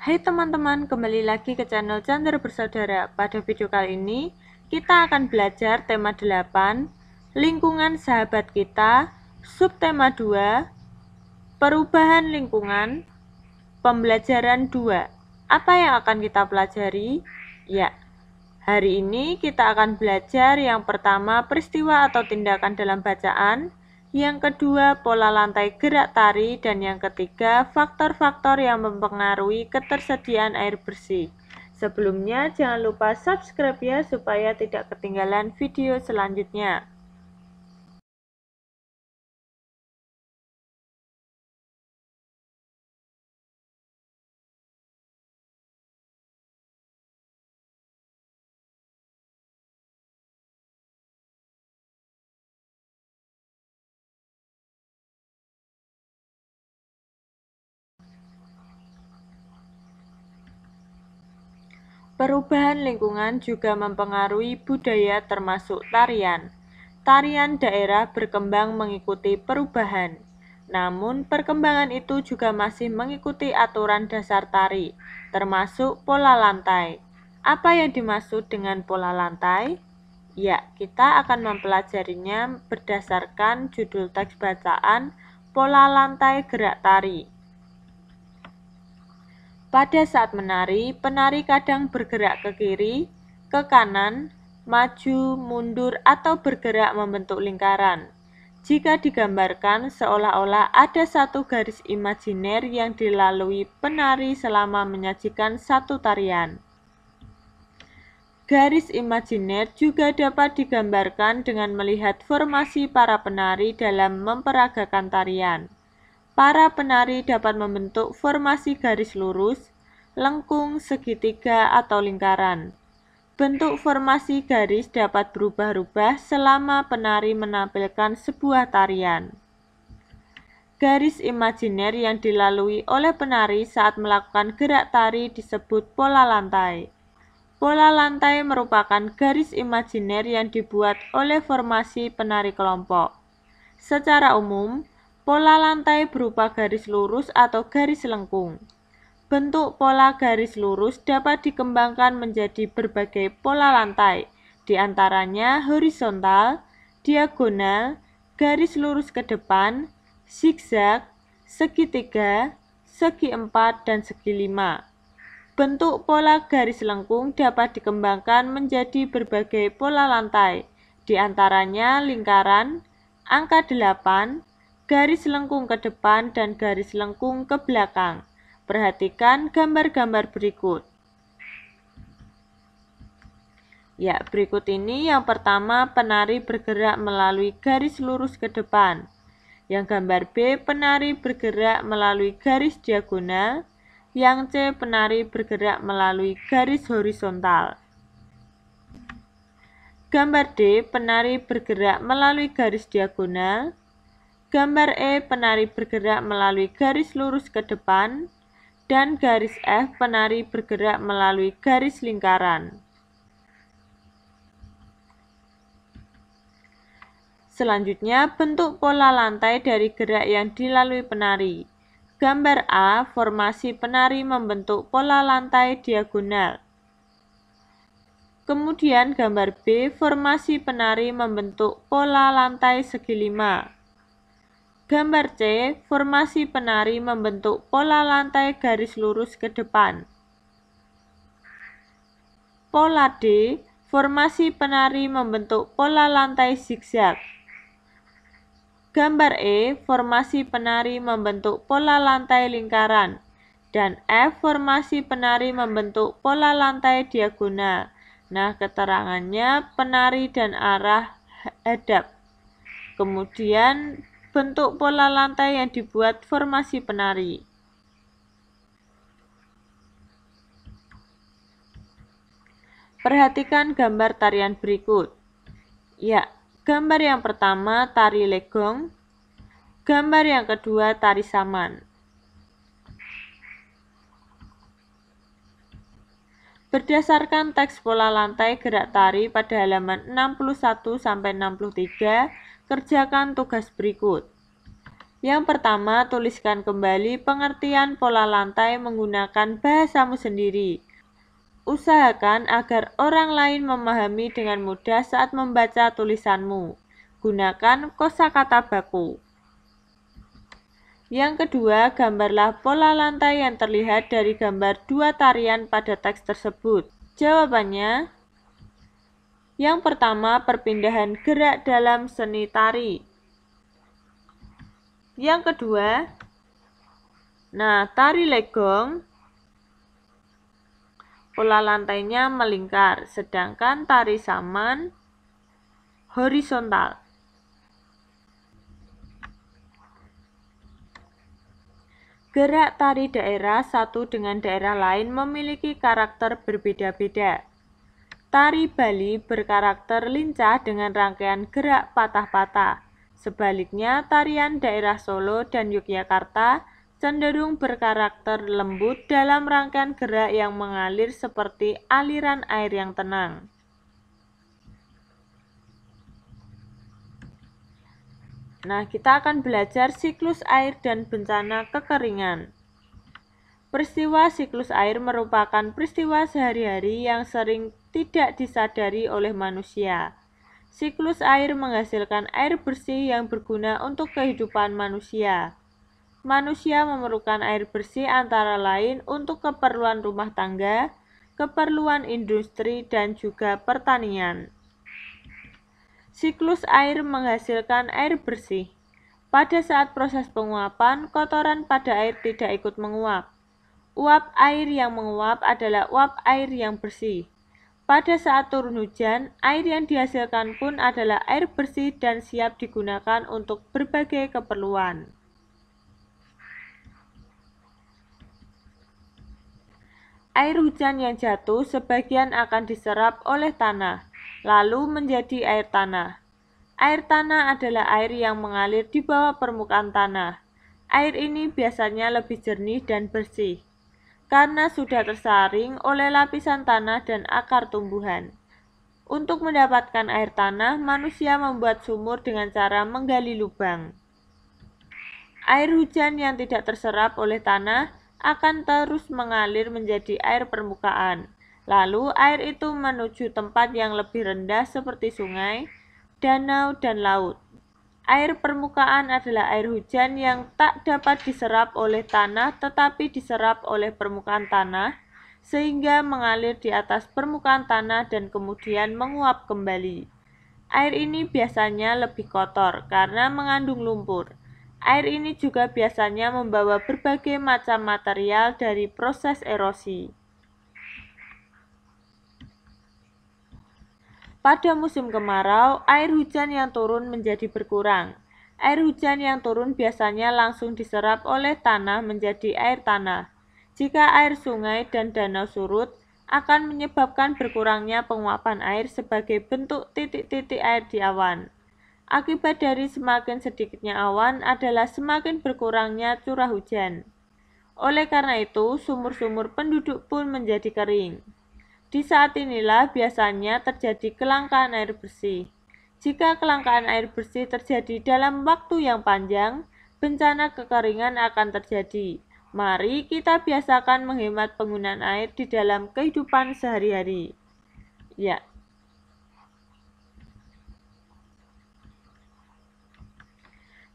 Hai teman-teman, kembali lagi ke channel Chandra Bersaudara. Pada video kali ini, kita akan belajar tema 8, lingkungan sahabat kita, subtema 2, perubahan lingkungan, pembelajaran 2. Apa yang akan kita pelajari? Ya, hari ini kita akan belajar yang pertama peristiwa atau tindakan dalam bacaan, yang kedua pola lantai gerak tari, dan yang ketiga faktor-faktor yang mempengaruhi ketersediaan air bersih. Sebelumnya jangan lupa subscribe ya supaya tidak ketinggalan video selanjutnya. Perubahan lingkungan juga mempengaruhi budaya termasuk tarian. Tarian daerah berkembang mengikuti perubahan. Namun, perkembangan itu juga masih mengikuti aturan dasar tari, termasuk pola lantai. Apa yang dimaksud dengan pola lantai? Ya, kita akan mempelajarinya berdasarkan judul teks bacaan Pola Lantai Gerak Tari. Pada saat menari, penari kadang bergerak ke kiri, ke kanan, maju, mundur, atau bergerak membentuk lingkaran. Jika digambarkan seolah-olah ada satu garis imajiner yang dilalui penari selama menyajikan satu tarian. Garis imajiner juga dapat digambarkan dengan melihat formasi para penari dalam memperagakan tarian para penari dapat membentuk formasi garis lurus, lengkung, segitiga, atau lingkaran. Bentuk formasi garis dapat berubah-ubah selama penari menampilkan sebuah tarian. Garis imajiner yang dilalui oleh penari saat melakukan gerak tari disebut pola lantai. Pola lantai merupakan garis imajiner yang dibuat oleh formasi penari kelompok. Secara umum, Pola lantai berupa garis lurus atau garis lengkung. Bentuk pola garis lurus dapat dikembangkan menjadi berbagai pola lantai, diantaranya horizontal, diagonal, garis lurus ke depan, zigzag, segitiga, segi empat, dan segi lima. Bentuk pola garis lengkung dapat dikembangkan menjadi berbagai pola lantai, diantaranya lingkaran, angka delapan, garis lengkung ke depan dan garis lengkung ke belakang. Perhatikan gambar-gambar berikut. Ya, berikut ini yang pertama penari bergerak melalui garis lurus ke depan. Yang gambar B, penari bergerak melalui garis diagonal. Yang C, penari bergerak melalui garis horizontal. Gambar D, penari bergerak melalui garis diagonal. Gambar E penari bergerak melalui garis lurus ke depan dan garis F penari bergerak melalui garis lingkaran. Selanjutnya, bentuk pola lantai dari gerak yang dilalui penari. Gambar A, formasi penari membentuk pola lantai diagonal. Kemudian gambar B, formasi penari membentuk pola lantai segi lima. Gambar C, formasi penari membentuk pola lantai garis lurus ke depan. Pola D, formasi penari membentuk pola lantai zigzag. Gambar E, formasi penari membentuk pola lantai lingkaran. Dan F, formasi penari membentuk pola lantai diagonal. Nah, keterangannya penari dan arah hadap. Kemudian bentuk pola lantai yang dibuat formasi penari. Perhatikan gambar tarian berikut. Ya, gambar yang pertama tari legong, gambar yang kedua tari saman. Berdasarkan teks pola lantai gerak tari pada halaman 61 sampai 63, Kerjakan tugas berikut. Yang pertama, tuliskan kembali pengertian pola lantai menggunakan bahasamu sendiri. Usahakan agar orang lain memahami dengan mudah saat membaca tulisanmu. Gunakan kosakata baku. Yang kedua, gambarlah pola lantai yang terlihat dari gambar dua tarian pada teks tersebut. Jawabannya, yang pertama, perpindahan gerak dalam seni tari. Yang kedua, nah tari legong pola lantainya melingkar, sedangkan tari saman horizontal. Gerak tari daerah satu dengan daerah lain memiliki karakter berbeda-beda. Tari Bali berkarakter lincah dengan rangkaian gerak patah-patah. Sebaliknya, tarian daerah Solo dan Yogyakarta cenderung berkarakter lembut dalam rangkaian gerak yang mengalir seperti aliran air yang tenang. Nah, kita akan belajar siklus air dan bencana kekeringan. Peristiwa siklus air merupakan peristiwa sehari-hari yang sering tidak disadari oleh manusia. Siklus air menghasilkan air bersih yang berguna untuk kehidupan manusia. Manusia memerlukan air bersih antara lain untuk keperluan rumah tangga, keperluan industri, dan juga pertanian. Siklus air menghasilkan air bersih. Pada saat proses penguapan, kotoran pada air tidak ikut menguap. Uap air yang menguap adalah uap air yang bersih. Pada saat turun hujan, air yang dihasilkan pun adalah air bersih dan siap digunakan untuk berbagai keperluan. Air hujan yang jatuh sebagian akan diserap oleh tanah, lalu menjadi air tanah. Air tanah adalah air yang mengalir di bawah permukaan tanah. Air ini biasanya lebih jernih dan bersih karena sudah tersaring oleh lapisan tanah dan akar tumbuhan. Untuk mendapatkan air tanah, manusia membuat sumur dengan cara menggali lubang. Air hujan yang tidak terserap oleh tanah akan terus mengalir menjadi air permukaan. Lalu, air itu menuju tempat yang lebih rendah, seperti sungai, danau, dan laut. Air permukaan adalah air hujan yang tak dapat diserap oleh tanah tetapi diserap oleh permukaan tanah sehingga mengalir di atas permukaan tanah dan kemudian menguap kembali. Air ini biasanya lebih kotor karena mengandung lumpur. Air ini juga biasanya membawa berbagai macam material dari proses erosi. Pada musim kemarau, air hujan yang turun menjadi berkurang. Air hujan yang turun biasanya langsung diserap oleh tanah menjadi air tanah. Jika air sungai dan danau surut, akan menyebabkan berkurangnya penguapan air sebagai bentuk titik-titik air di awan. Akibat dari semakin sedikitnya awan adalah semakin berkurangnya curah hujan. Oleh karena itu, sumur-sumur penduduk pun menjadi kering. Di saat inilah biasanya terjadi kelangkaan air bersih. Jika kelangkaan air bersih terjadi dalam waktu yang panjang, bencana kekeringan akan terjadi. Mari kita biasakan menghemat penggunaan air di dalam kehidupan sehari-hari. Ya.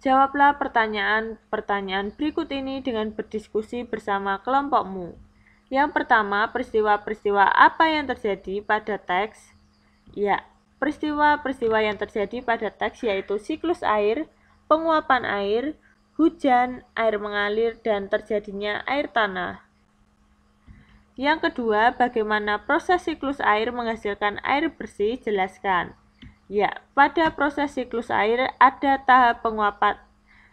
Jawablah pertanyaan-pertanyaan berikut ini dengan berdiskusi bersama kelompokmu. Yang pertama, peristiwa-peristiwa apa yang terjadi pada teks? Ya, peristiwa-peristiwa yang terjadi pada teks yaitu siklus air, penguapan air, hujan, air mengalir, dan terjadinya air tanah. Yang kedua, bagaimana proses siklus air menghasilkan air bersih? Jelaskan. Ya, pada proses siklus air ada tahap penguapan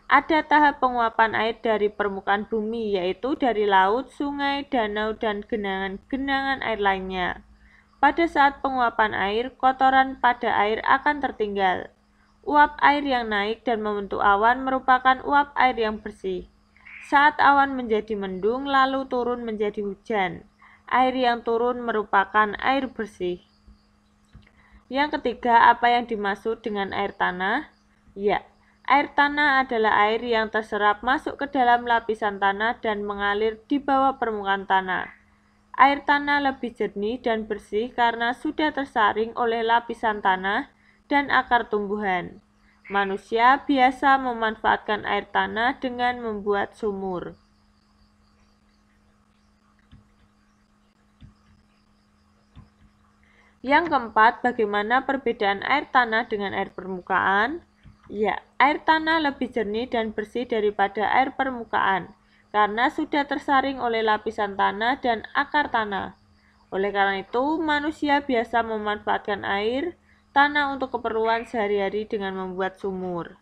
ada tahap penguapan air dari permukaan bumi, yaitu dari laut, sungai, danau, dan genangan-genangan air lainnya. Pada saat penguapan air, kotoran pada air akan tertinggal. Uap air yang naik dan membentuk awan merupakan uap air yang bersih. Saat awan menjadi mendung, lalu turun menjadi hujan. Air yang turun merupakan air bersih. Yang ketiga, apa yang dimaksud dengan air tanah? Ya, Air tanah adalah air yang terserap masuk ke dalam lapisan tanah dan mengalir di bawah permukaan tanah. Air tanah lebih jernih dan bersih karena sudah tersaring oleh lapisan tanah dan akar tumbuhan. Manusia biasa memanfaatkan air tanah dengan membuat sumur. Yang keempat, bagaimana perbedaan air tanah dengan air permukaan? Ya, air tanah lebih jernih dan bersih daripada air permukaan karena sudah tersaring oleh lapisan tanah dan akar tanah. Oleh karena itu, manusia biasa memanfaatkan air tanah untuk keperluan sehari-hari dengan membuat sumur.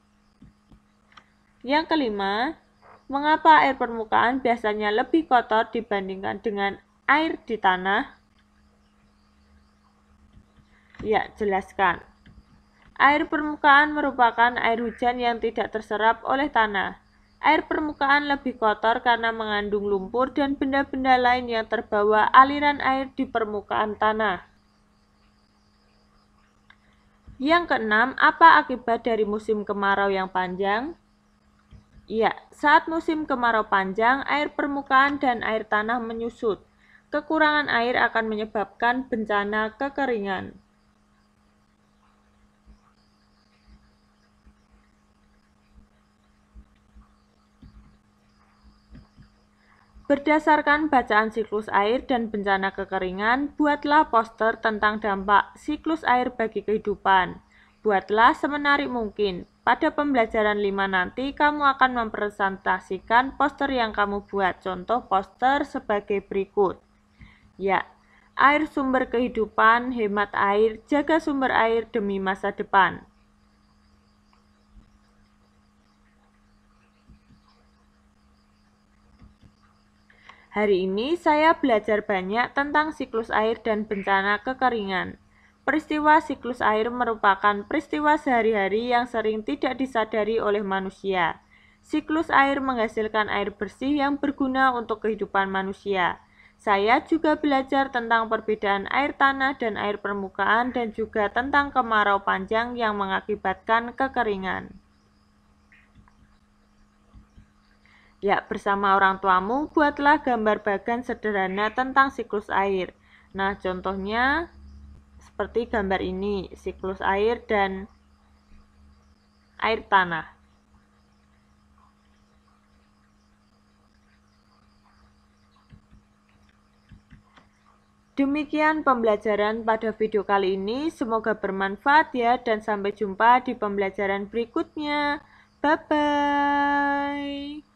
Yang kelima, mengapa air permukaan biasanya lebih kotor dibandingkan dengan air di tanah? Ya, jelaskan. Air permukaan merupakan air hujan yang tidak terserap oleh tanah. Air permukaan lebih kotor karena mengandung lumpur dan benda-benda lain yang terbawa aliran air di permukaan tanah. Yang keenam, apa akibat dari musim kemarau yang panjang? Ya, saat musim kemarau panjang, air permukaan dan air tanah menyusut. Kekurangan air akan menyebabkan bencana kekeringan. Berdasarkan bacaan siklus air dan bencana kekeringan, buatlah poster tentang dampak siklus air bagi kehidupan. Buatlah semenarik mungkin. Pada pembelajaran 5 nanti, kamu akan mempresentasikan poster yang kamu buat. Contoh poster sebagai berikut. Ya, air sumber kehidupan, hemat air, jaga sumber air demi masa depan. Hari ini saya belajar banyak tentang siklus air dan bencana kekeringan. Peristiwa siklus air merupakan peristiwa sehari-hari yang sering tidak disadari oleh manusia. Siklus air menghasilkan air bersih yang berguna untuk kehidupan manusia. Saya juga belajar tentang perbedaan air tanah dan air permukaan dan juga tentang kemarau panjang yang mengakibatkan kekeringan. Ya, bersama orang tuamu, buatlah gambar bagan sederhana tentang siklus air. Nah, contohnya seperti gambar ini, siklus air dan air tanah. Demikian pembelajaran pada video kali ini, semoga bermanfaat ya dan sampai jumpa di pembelajaran berikutnya. Bye-bye.